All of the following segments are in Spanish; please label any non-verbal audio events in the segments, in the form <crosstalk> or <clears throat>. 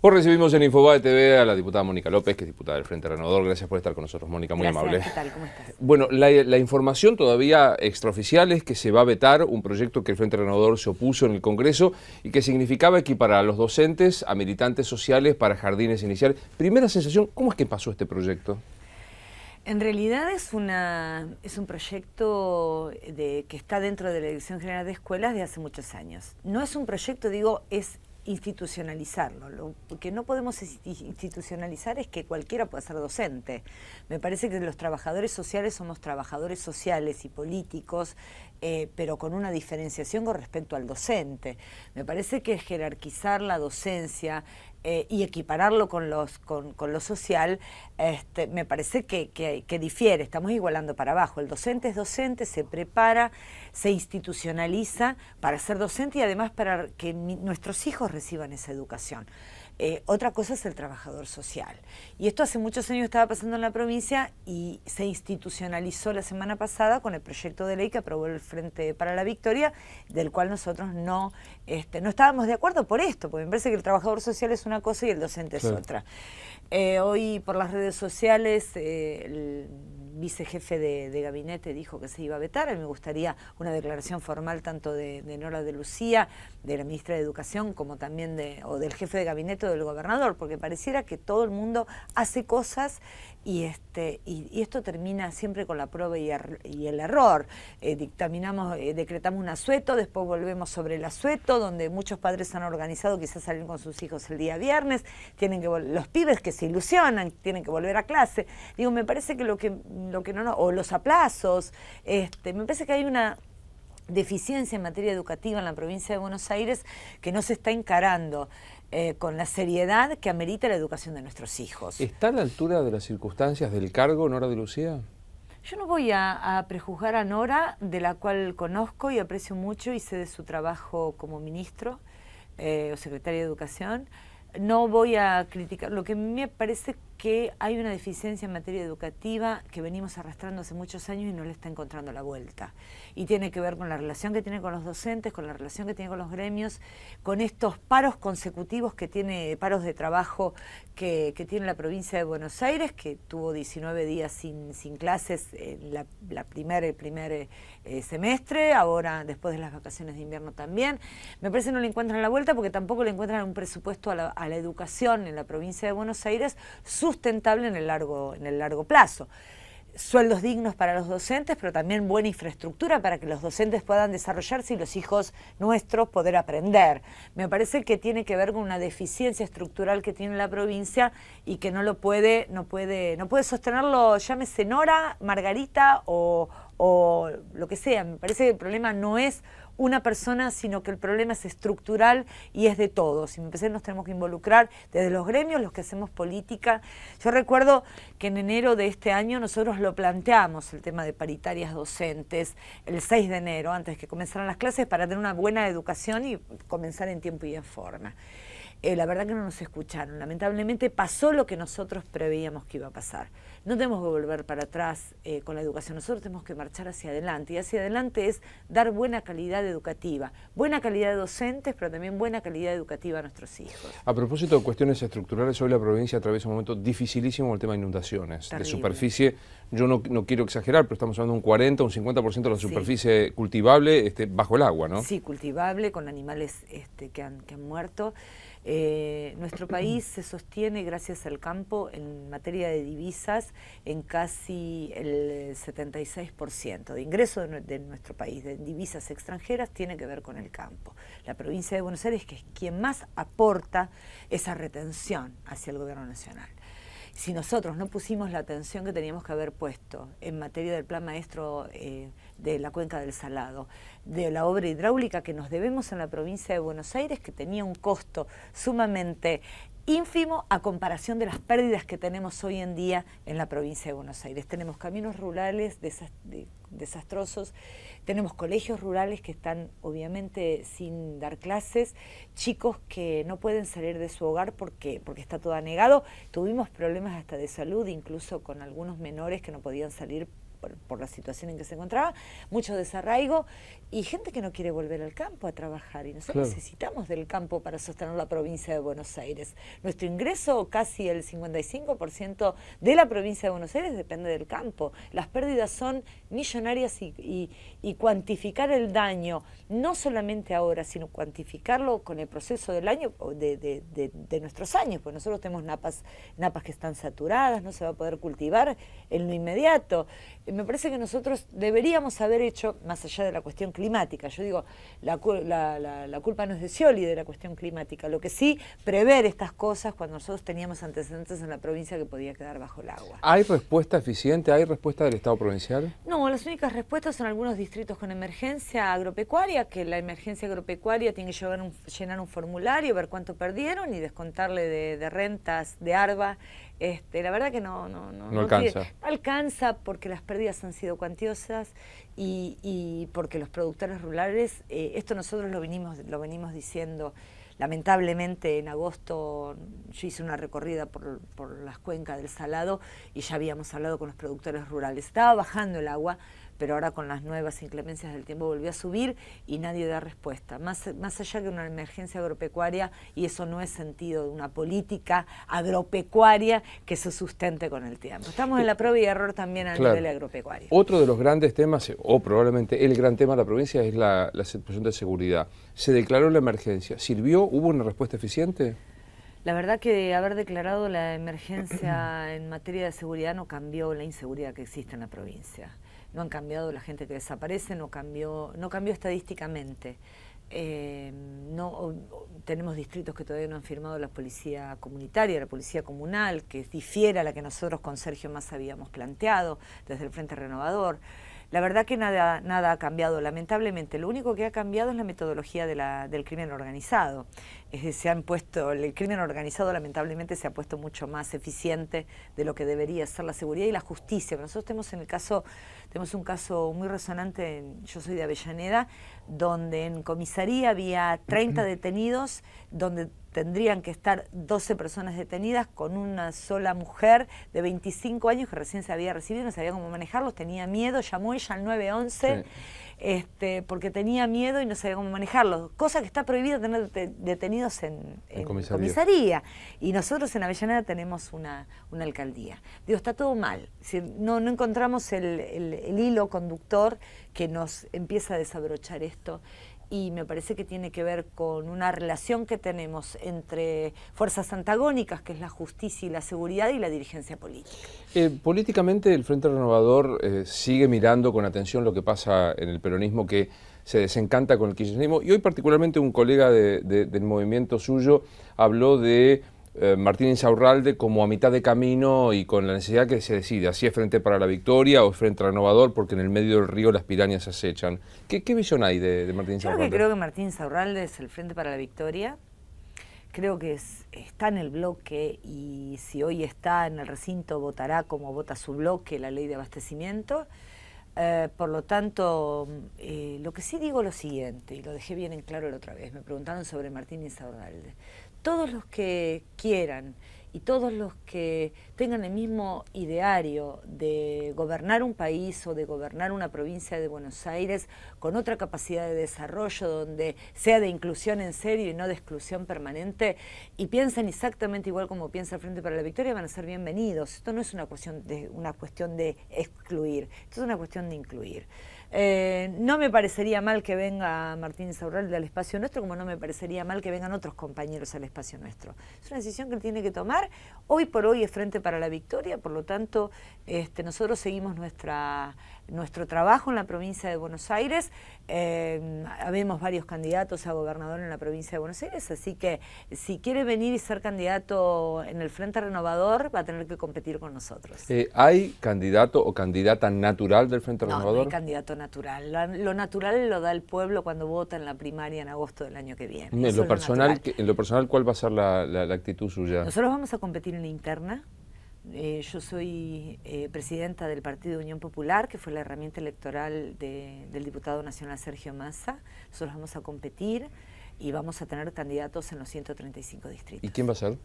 Hoy recibimos en de TV a la diputada Mónica López, que es diputada del Frente Renovador. Gracias por estar con nosotros, Mónica, muy amable. ¿Qué tal? ¿Cómo estás? Bueno, la, información todavía extraoficial es que se va a vetar un proyecto que el Frente Renovador se opuso en el Congreso y que significaba equiparar a los docentes a militantes sociales para jardines iniciales. Primera sensación, ¿cómo es que pasó este proyecto? En realidad es, una, un proyecto que está dentro de la Dirección General de Escuelas de hace muchos años. No es un proyecto, digo, es institucionalizarlo. Lo que no podemos institucionalizar es que cualquiera pueda ser docente. Me parece que los trabajadores sociales somos trabajadores sociales y políticos, eh, pero con una diferenciación con respecto al docente. Me parece que jerarquizar la docencia, eh, y equipararlo con, los, con, lo social, este, me parece que, difiere, estamos igualando para abajo. El docente es docente, se prepara, se institucionaliza para ser docente y además para que nuestros hijos reciban esa educación. Eh, otra cosa es el trabajador social. Y esto hace muchos años estaba pasando en la provincia y se institucionalizó la semana pasada con el proyecto de ley que aprobó el Frente para la Victoria, del cual nosotros no, este, no estábamos de acuerdo por esto, porque me parece que el trabajador social es una cosa y el docente es otra. Eh, hoy por las redes sociales eh, el vicejefe de, gabinete dijo que se iba a vetar. A me gustaría una declaración formal tanto de, de, Nora de Lucía, de la ministra de Educación, como también de, o del jefe de gabinete o del gobernador, porque pareciera que todo el mundo hace cosas y, este, y, esto termina siempre con la prueba y, er, el error. Eh, dictaminamos, eh, decretamos un asueto, después volvemos sobre el asueto, donde muchos padres han organizado quizás salir con sus hijos el día viernes, tienen que los pibes que se ilusionan, tienen que volver a clase. Digo, me parece que lo que, lo que no, no o los aplazos, este, me parece que hay una deficiencia en materia educativa en la provincia de Buenos Aires que no se está encarando. Eh, con la seriedad que amerita la educación de nuestros hijos. ¿Está a la altura de las circunstancias del cargo Nora de Lucía? Yo no voy a, prejuzgar a Nora, de la cual conozco y aprecio mucho y sé de su trabajo como ministro eh, o secretaria de Educación. No voy a criticar. Lo que me parece que hay una deficiencia en materia educativa que venimos arrastrando hace muchos años y no le está encontrando la vuelta. Y tiene que ver con la relación que tiene con los docentes, con la relación que tiene con los gremios, con estos paros consecutivos que tiene, paros de trabajo que, tiene la provincia de Buenos Aires, que tuvo 19 días sin, sin clases en la, primer, el primer eh, semestre, ahora después de las vacaciones de invierno también. Me parece que no le encuentran la vuelta porque tampoco le encuentran un presupuesto a la, educación en la provincia de Buenos Aires sustentable en el largo, en el largo plazo sueldos dignos para los docentes, pero también buena infraestructura para que los docentes puedan desarrollarse y los hijos nuestros poder aprender. Me parece que tiene que ver con una deficiencia estructural que tiene la provincia y que no lo puede, no puede, no puede sostenerlo, llámese Nora, Margarita o, o lo que sea. Me parece que el problema no es una persona, sino que el problema es estructural y es de todos. Y me parece que nos tenemos que involucrar desde los gremios, los que hacemos política. Yo recuerdo que en enero de este año nosotros lo planteamos, el tema de paritarias docentes, el 6 de enero, antes que comenzaran las clases, para tener una buena educación y comenzar en tiempo y en forma. Eh, la verdad que no nos escucharon. Lamentablemente pasó lo que nosotros preveíamos que iba a pasar. No tenemos que volver para atrás eh, con la educación, nosotros tenemos que marchar hacia adelante. Y hacia adelante es dar buena calidad educativa, buena calidad de docentes, pero también buena calidad educativa a nuestros hijos. A propósito de cuestiones estructurales, hoy la provincia atraviesa un momento dificilísimo el tema de inundaciones. De superficie, yo no, quiero exagerar, pero estamos hablando de un 40, un 50% de la superficie cultivable este, bajo el agua, ¿no? Sí, cultivable, con animales este, que, han, que han muerto. Eh, nuestro país se sostiene gracias al campo en materia de divisas en casi el 76% de ingreso de, de, nuestro país, de divisas extranjeras, tiene que ver con el campo. La provincia de Buenos Aires, que es quien más aporta esa retención hacia el gobierno nacional si nosotros no pusimos la atención que teníamos que haber puesto en materia del plan maestro eh, de la cuenca del Salado, de la obra hidráulica que nos debemos en la provincia de Buenos Aires, que tenía un costo sumamente ínfimo a comparación de las pérdidas que tenemos hoy en día en la provincia de Buenos Aires. Tenemos caminos rurales desastrosos, tenemos colegios rurales que están obviamente sin dar clases, chicos que no pueden salir de su hogar porque, porque está todo anegado. Tuvimos problemas hasta de salud, incluso con algunos menores que no podían salir por, la situación en que se encontraba, mucho desarraigo y gente que no quiere volver al campo a trabajar. Y nosotros necesitamos del campo para sostener la provincia de Buenos Aires. Nuestro ingreso, casi el 55% de la provincia de Buenos Aires, depende del campo. Las pérdidas son millonarias y, cuantificar el daño, no solamente ahora, sino cuantificarlo con el proceso del año, de, de, nuestros años, porque nosotros tenemos napas, napas que están saturadas, no se va a poder cultivar en lo inmediato me parece que nosotros deberíamos haber hecho, más allá de la cuestión climática, yo digo, la, culpa no es de Scioli de la cuestión climática, lo que sí, prever estas cosas cuando nosotros teníamos antecedentes en la provincia que podía quedar bajo el agua. ¿Hay respuesta eficiente? ¿Hay respuesta del Estado provincial? No, las únicas respuestas son algunos distritos con emergencia agropecuaria, que la emergencia agropecuaria tiene que llevar llenar un formulario, ver cuánto perdieron y descontarle de, de rentas de ARBA este, la verdad que no, no, no, alcanza. alcanza porque las pérdidas han sido cuantiosas y, porque los productores rurales, eh, esto nosotros lo venimos, lo venimos diciendo, lamentablemente en agosto yo hice una recorrida por, por las cuencas del Salado y ya habíamos hablado con los productores rurales. Estaba bajando el agua, pero ahora con las nuevas inclemencias del tiempo volvió a subir y nadie da respuesta. Más, allá que una emergencia agropecuaria, y eso no es sentido de una política agropecuaria que se sustente con el tiempo. Estamos en la prueba y error también a nivel agropecuario. Otro de los grandes temas, eh, o probablemente el gran tema de la provincia, es la, la situación de seguridad. Se declaró la emergencia. ¿Sirvió? ¿Hubo una respuesta eficiente? La verdad que haber declarado la emergencia en materia de seguridad no cambió la inseguridad que existe en la provincia no han cambiado la gente que desaparece, no cambió, no cambió estadísticamente. Eh, no, tenemos distritos que todavía no han firmado la policía comunitaria, la policía comunal, que difiera a la que nosotros con Sergio más habíamos planteado desde el Frente Renovador. La verdad que nada, nada ha cambiado, lamentablemente. Lo único que ha cambiado es la metodología del crimen organizado se han puesto, el crimen organizado lamentablemente se ha puesto mucho más eficiente de lo que debería ser la seguridad y la justicia. nosotros tenemos en el caso, tenemos un caso muy resonante, yo soy de Avellaneda, donde en comisaría había 30 <clears throat> detenidos, donde tendrían que estar 12 personas detenidas con una sola mujer de 25 años que recién se había recibido, no sabía cómo manejarlos, tenía miedo, llamó ella al 911. Este, porque tenía miedo y no sabía cómo manejarlo, cosa que está prohibida tener detenidos en, comisaría. Y nosotros en Avellaneda tenemos una, una alcaldía. Digo, está todo mal, si no, encontramos el hilo conductor que nos empieza a desabrochar esto y me parece que tiene que ver con una relación que tenemos entre fuerzas antagónicas, que es la justicia y la seguridad, y la dirigencia política. Eh, políticamente el Frente Renovador eh, sigue mirando con atención lo que pasa en el peronismo que se desencanta con el kirchnerismo y hoy particularmente un colega del movimiento suyo habló de eh, Martín Insaurralde como a mitad de camino y con la necesidad que se decide si es frente para la victoria o frente al Renovador, porque en el medio del río las pirañas se acechan. ¿Qué, visión hay de, Martín Insaurralde? Creo que, Martín Insaurralde es el frente para la victoria. Creo que está en el bloque y si hoy está en el recinto votará como vota su bloque la ley de abastecimiento. Eh, por lo tanto, mm, eh, lo que sí digo lo siguiente, y lo dejé bien en claro la otra vez, me preguntaron sobre Martín Insaurralde. Todos los que quieran y todos los que tengan el mismo ideario de gobernar un país o de gobernar una provincia de Buenos Aires con otra capacidad de desarrollo donde sea de inclusión en serio y no de exclusión permanente y piensen exactamente igual como piensa el Frente para la Victoria van a ser bienvenidos. Esto no es una cuestión de, una cuestión de excluir, esto es una cuestión de incluir. Eh, no me parecería mal que venga Martín Saurral del espacio nuestro, como no me parecería mal que vengan otros compañeros al espacio nuestro. Es una decisión que él tiene que tomar. Hoy por hoy es frente para la victoria, por lo tanto, este, nosotros seguimos nuestra nuestro trabajo en la provincia de Buenos Aires. Eh, habemos varios candidatos a gobernador en la provincia de Buenos Aires, así que si quiere venir y ser candidato en el Frente Renovador, va a tener que competir con nosotros. Eh, ¿Hay candidato o candidata natural del Frente Renovador? No, hay candidato natural. Lo, natural lo da el pueblo cuando vota en la primaria en agosto del año que viene. En, lo, personal, en lo personal, ¿cuál va a ser la, actitud suya? Nosotros vamos a competir en la interna. Eh, yo soy eh, presidenta del Partido de Unión Popular, que fue la herramienta electoral del diputado nacional Sergio Massa. Nosotros vamos a competir y vamos a tener candidatos en los 135 distritos. ¿Y quién va a ser?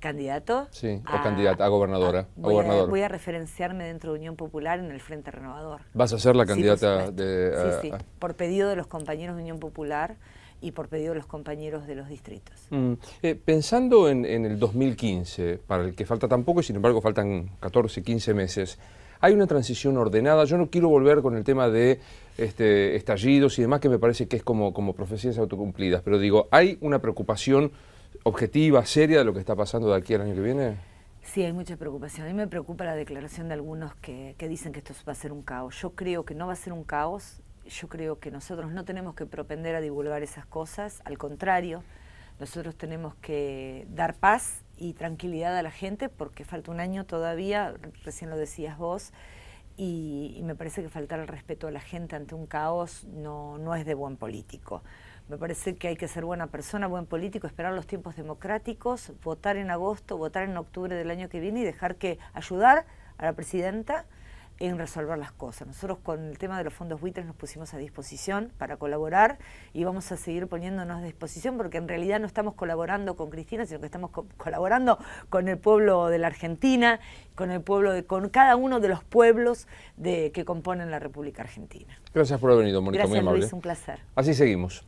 ¿Candidato? Sí, o ah, candidata, a gobernadora. Ah, voy, a referenciarme dentro de Unión Popular en el Frente Renovador. ¿Vas a ser la candidata de...? Sí, eh, sí, ah? por pedido de los compañeros de Unión Popular y por pedido de los compañeros de los distritos. Mm, eh, pensando en, el 2015, para el que falta tampoco, y sin embargo faltan 14, 15 meses, hay una transición ordenada. Yo no quiero volver con el tema de este, estallidos y demás, que me parece que es como, como profecías autocumplidas, pero digo, ¿hay una preocupación objetiva, seria de lo que está pasando de aquí al año que viene? Sí, hay mucha preocupación. A mí me preocupa la declaración de algunos que dicen que esto va a ser un caos. Yo creo que no va a ser un caos, yo creo que nosotros no tenemos que propender a divulgar esas cosas, al contrario, nosotros tenemos que dar paz y tranquilidad a la gente porque falta un año todavía, recién lo decías vos, y, me parece que faltar el respeto a la gente ante un caos no es de buen político. Me parece que hay que ser buena persona, buen político, esperar los tiempos democráticos, votar en agosto, votar en octubre del año que viene y dejar que ayudar a la presidenta en resolver las cosas. Nosotros con el tema de los fondos buitres nos pusimos a disposición para colaborar y vamos a seguir poniéndonos a disposición porque en realidad no estamos colaborando con Cristina, sino que estamos colaborando con el pueblo de la Argentina, con el pueblo de, con cada uno de los pueblos de, que componen la República Argentina. Gracias por haber venido, Mónica, muy amable. un placer. Así seguimos.